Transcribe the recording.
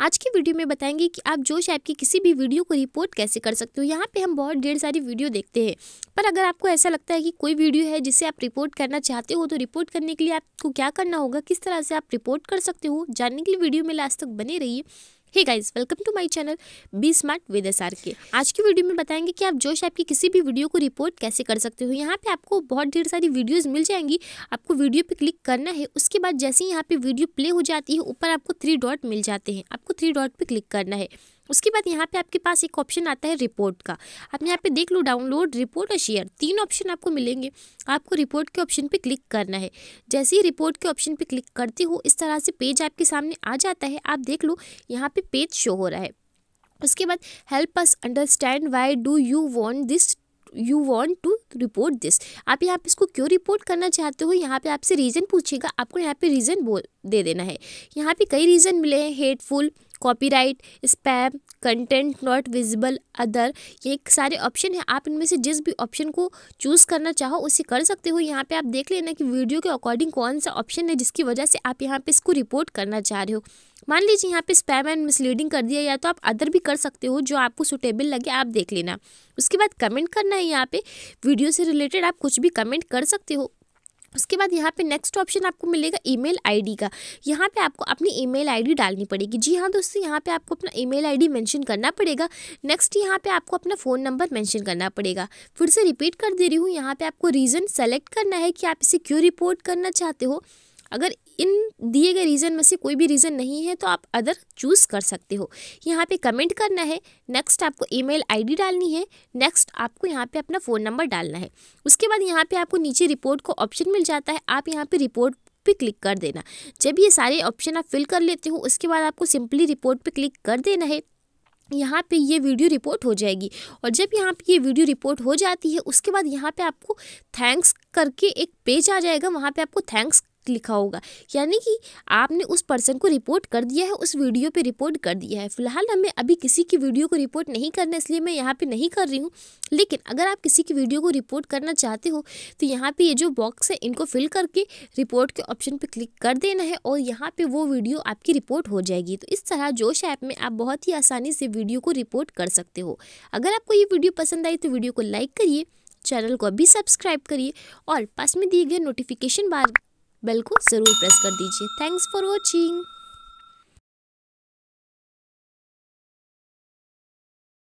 आज की वीडियो में बताएंगे कि आप जोश ऐप की किसी भी वीडियो को रिपोर्ट कैसे कर सकते हो यहाँ पे हम बहुत ढेर सारी वीडियो देखते हैं पर अगर आपको ऐसा लगता है कि कोई वीडियो है जिसे आप रिपोर्ट करना चाहते हो तो रिपोर्ट करने के लिए आपको क्या करना होगा किस तरह से आप रिपोर्ट कर सकते हो जानने के लिए वीडियो में लास्ट तक बने रहिए hey guys welcome to my channel be smart with S R K आज की वीडियो में बताएंगे कि आप जोश ऐप की किसी भी वीडियो को रिपोर्ट कैसे कर सकते हो यहाँ पे आपको बहुत ढेर सारी वीडियोस मिल जाएंगी आपको वीडियो पे क्लिक करना है उसके बाद जैसे ही यहाँ पे वीडियो प्ले हो जाती है ऊपर आपको थ्री डॉट मिल जाते हैं आपको थ्री डॉट पर क्लिक करना है उसके बाद यहाँ पे आपके पास एक ऑप्शन आता है रिपोर्ट का आप यहाँ पे देख लो डाउनलोड रिपोर्ट और शेयर तीन ऑप्शन आपको मिलेंगे आपको रिपोर्ट के ऑप्शन पे क्लिक करना है जैसे ही रिपोर्ट के ऑप्शन पे क्लिक करते हो इस तरह से पेज आपके सामने आ जाता है आप देख लो यहाँ पे पेज शो हो रहा है उसके बाद help us understand why do you want this you want to report this आप यहाँ पे इसको क्यों रिपोर्ट करना चाहते हो यहाँ पे आपसे रीज़न पूछेगा आपको यहाँ पे रीज़न बोल दे देना है यहाँ पे कई रीज़न मिले हैं hateful copyright spam content not visible other ये सारे ऑप्शन हैं आप इनमें से जिस भी ऑप्शन को चूज़ करना चाहो उसे कर सकते हो यहाँ पे आप देख लेना कि वीडियो के अकॉर्डिंग कौन सा ऑप्शन है जिसकी वजह से आप यहाँ पे इसको रिपोर्ट करना चाह रहे हो मान लीजिए यहाँ पे स्पैम एंड मिसलीडिंग कर दिया या तो आप अदर भी कर सकते हो जो आपको सुटेबल लगे आप देख लेना उसके बाद कमेंट करना है यहाँ पे वीडियो से रिलेटेड आप कुछ भी कमेंट कर सकते हो उसके बाद यहाँ पे नेक्स्ट ऑप्शन आपको मिलेगा ईमेल आईडी का यहाँ पे आपको अपनी ईमेल आईडी डालनी पड़ेगी जी हाँ दोस्तों यहाँ पे आपको अपना ईमेल आईडी मेंशन करना पड़ेगा नेक्स्ट यहाँ पे आपको अपना फ़ोन नंबर मेंशन करना पड़ेगा फिर से रिपीट कर दे रही हूँ यहाँ पे आपको रीज़न सेलेक्ट करना है कि आप इसे क्यों रिपोर्ट करना चाहते हो अगर इन दिए गए रीज़न में से कोई भी रीज़न नहीं है तो आप अदर चूज़ कर सकते हो यहाँ पे कमेंट करना है नेक्स्ट आपको ईमेल आईडी डालनी है नेक्स्ट आपको यहाँ पे अपना फ़ोन नंबर डालना है उसके बाद यहाँ पे आपको नीचे रिपोर्ट को ऑप्शन मिल जाता है आप यहाँ पे रिपोर्ट पे क्लिक कर देना जब ये सारे ऑप्शन आप फिल कर लेते हो उसके बाद आपको सिंपली रिपोर्ट पर क्लिक कर देना है यहाँ पे ये वीडियो रिपोर्ट हो जाएगी और जब यहाँ पे ये वीडियो रिपोर्ट हो जाती है उसके बाद यहाँ पे आपको थैंक्स करके एक पेज आ जाएगा वहाँ पे आपको थैंक्स फैक्ट लिखा होगा यानी कि आपने उस पर्सन को रिपोर्ट कर दिया है उस वीडियो पे रिपोर्ट कर दिया है फिलहाल हमें अभी किसी की वीडियो को रिपोर्ट नहीं करना इसलिए मैं यहाँ पे नहीं कर रही हूँ लेकिन अगर आप किसी की वीडियो को रिपोर्ट करना चाहते हो तो यहाँ पर ये जो बॉक्स है इनको फिल करके रिपोर्ट के ऑप्शन पर क्लिक कर देना है और यहाँ पर वो वीडियो आपकी रिपोर्ट हो जाएगी तो इस तरह जोश ऐप में आप बहुत ही आसानी से वीडियो को रिपोर्ट कर सकते हो अगर आपको ये वीडियो पसंद आई तो वीडियो को लाइक करिए चैनल को अभी सब्सक्राइब करिए और पास में दिए गए नोटिफिकेशन बार बेल को ज़रूर प्रेस कर दीजिए थैंक्स फॉर वॉचिंग